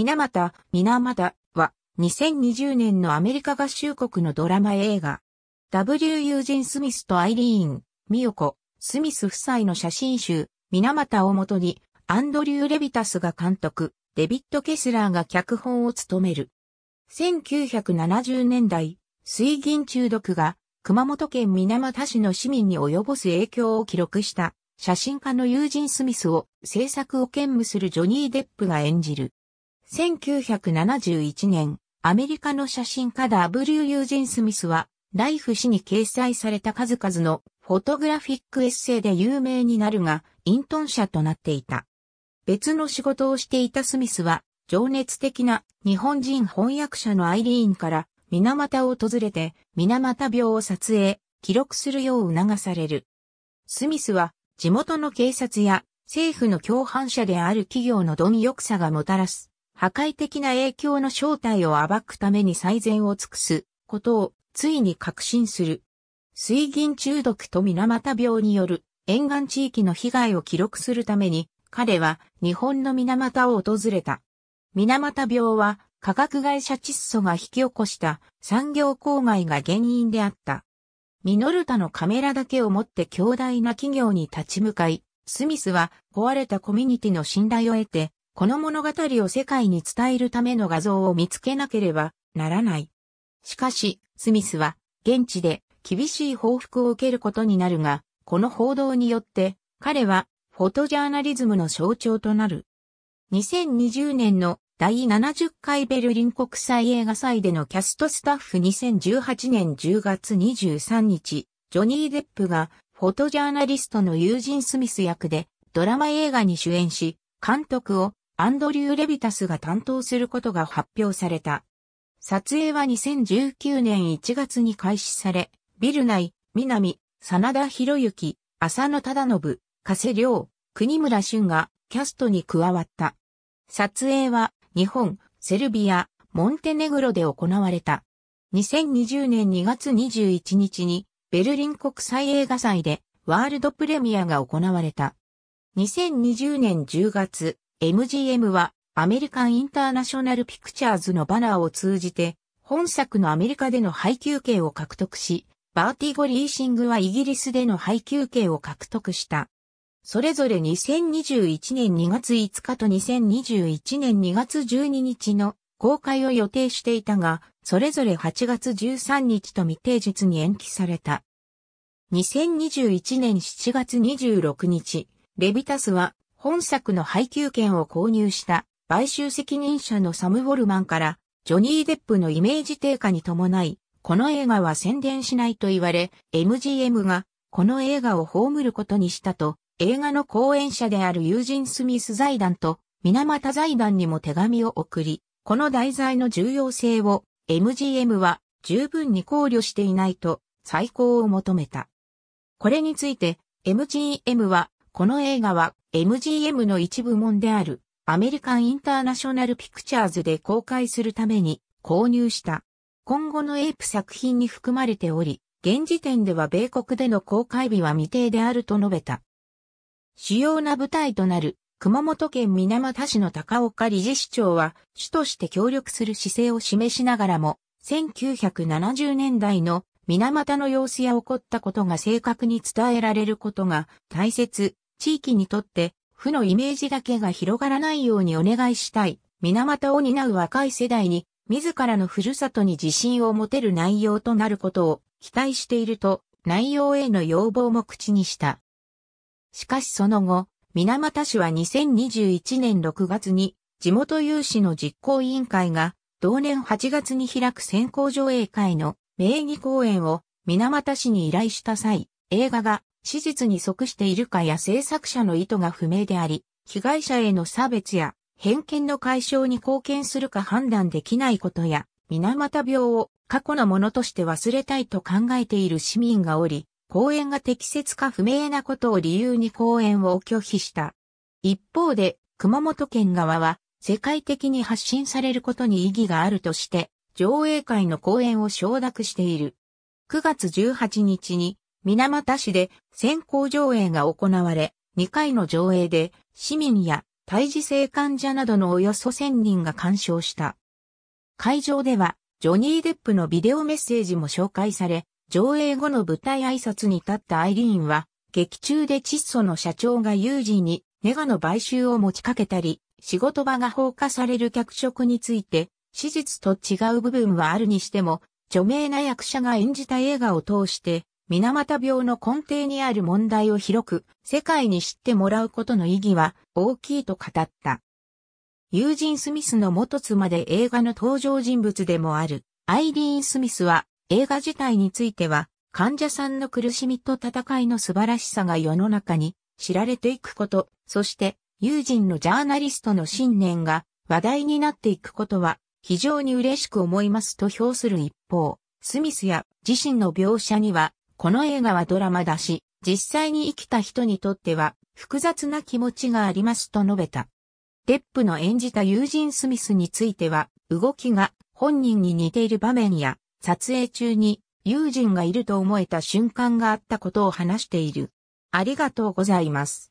水俣、水俣は2020年のアメリカ合衆国のドラマ映画。W. ユージン・スミスとアイリーン、ミヨコ、スミス夫妻の写真集、水俣をもとに、アンドリュー・レビタスが監督、デビッド・ケスラーが脚本を務める。1970年代、水銀中毒が熊本県水俣市の市民に及ぼす影響を記録した写真家のユージン・スミスを制作を兼務するジョニー・デップが演じる。1971年、アメリカの写真家 W. ユージン・スミスは、ライフ誌に掲載された数々のフォトグラフィックエッセイで有名になるが、イントン社となっていた。別の仕事をしていたスミスは、情熱的な日本人翻訳者のアイリーンから水俣を訪れて水俣病を撮影、記録するよう促される。スミスは地元の警察や政府の共犯者である企業の貪欲さがもたらす破壊的な影響の正体を暴くために最善を尽くすことをついに確信する。水銀中毒と水俣病による沿岸地域の被害を記録するために彼は日本の水俣を訪れた。水俣病は化学会社窒素が引き起こした産業公害が原因であった。ミノルタのカメラだけを持って強大な企業に立ち向かい、スミスは壊れたコミュニティの信頼を得てこの物語を世界に伝えるための画像を見つけなければならない。しかし、スミスは、現地で厳しい報復を受けることになるが、この報道によって、彼は、フォトジャーナリズムの象徴となる。2020年の第70回ベルリン国際映画祭でのキャストスタッフ2018年10月23日、ジョニー・デップがフォトジャーナリストの友人スミス役でドラマ映画に主演し、監督をアンドリュー・レビタスが担当することが発表された。撮影は2019年1月に開始され、ビル内、南、真田広之、浅野忠信、加瀬亮、国村俊がキャストに加わった。撮影は日本、セルビア、モンテネグロで行われた。2020年2月21日にベルリン国際映画祭でワールドプレミアが行われた。2020年10月、MGM はアメリカン・インターナショナル・ピクチャーズのバナーを通じて本作のアメリカでの配給権を獲得し、バーティゴ・リーシングはイギリスでの配給権を獲得した。それぞれ2021年2月5日と2021年2月12日の公開を予定していたが、それぞれ8月13日と未定日に延期された。2021年7月26日、レビタスは本作の配給権を購入した買収責任者のサム・ウォルマンから、ジョニー・デップのイメージ低下に伴い、この映画は宣伝しないと言われ、MGM がこの映画を葬ることにしたと、映画の講演者である友人スミス財団と、水俣財団にも手紙を送り、この題材の重要性を MGM は十分に考慮していないと再考を求めた。これについて MGM はこの映画は MGM の一部門であるアメリカン・インターナショナル・ピクチャーズで公開するために購入した。今後のエイプ作品に含まれており、現時点では米国での公開日は未定であると述べた。主要な舞台となる熊本県水俣市の高岡理事市長は、主として協力する姿勢を示しながらも、1970年代の水俣の様子や起こったことが正確に伝えられることが大切地域にとって、負のイメージだけが広がらないようにお願いしたい。水俣を担う若い世代に、自らのふるさとに自信を持てる内容となることを期待していると、内容への要望も口にした。しかしその後、水俣市は2021年6月に、地元有志の実行委員会が、同年8月に開く先行上映会の名義公演を水俣市に依頼した際、映画が史実に即しているかや制作者の意図が不明であり、被害者への差別や偏見の解消に貢献するか判断できないことや、水俣病を過去のものとして忘れたいと考えている市民がおり、講演が適切か不明なことを理由に講演を拒否した。一方で、熊本県側は、世界的に発信されることに意義があるとして、上映会の講演を承諾している。9月18日に水俣市で先行上映が行われ、2回の上映で市民や胎児性患者などのおよそ1000人が鑑賞した。会場では、ジョニー・デップのビデオメッセージも紹介され、上映後の舞台挨拶に立ったアイリーンは、劇中で窒素の社長が有事にネガの買収を持ちかけたり、仕事場が放火される脚色について、史実と違う部分はあるにしても、著名な役者が演じた映画を通して、水俣病の根底にある問題を広く世界に知ってもらうことの意義は大きいと語った。友人スミスの元妻で映画の登場人物でもあるアイリーン・スミスは映画自体については患者さんの苦しみと戦いの素晴らしさが世の中に知られていくこと、そして友人のジャーナリストの信念が話題になっていくことは非常に嬉しく思いますと評する一方、スミスや自身の描写にはこの映画はドラマだし、実際に生きた人にとっては複雑な気持ちがありますと述べた。デップの演じた友人スミスについては、動きが本人に似ている場面や、撮影中に友人がいると思えた瞬間があったことを話している。ありがとうございます。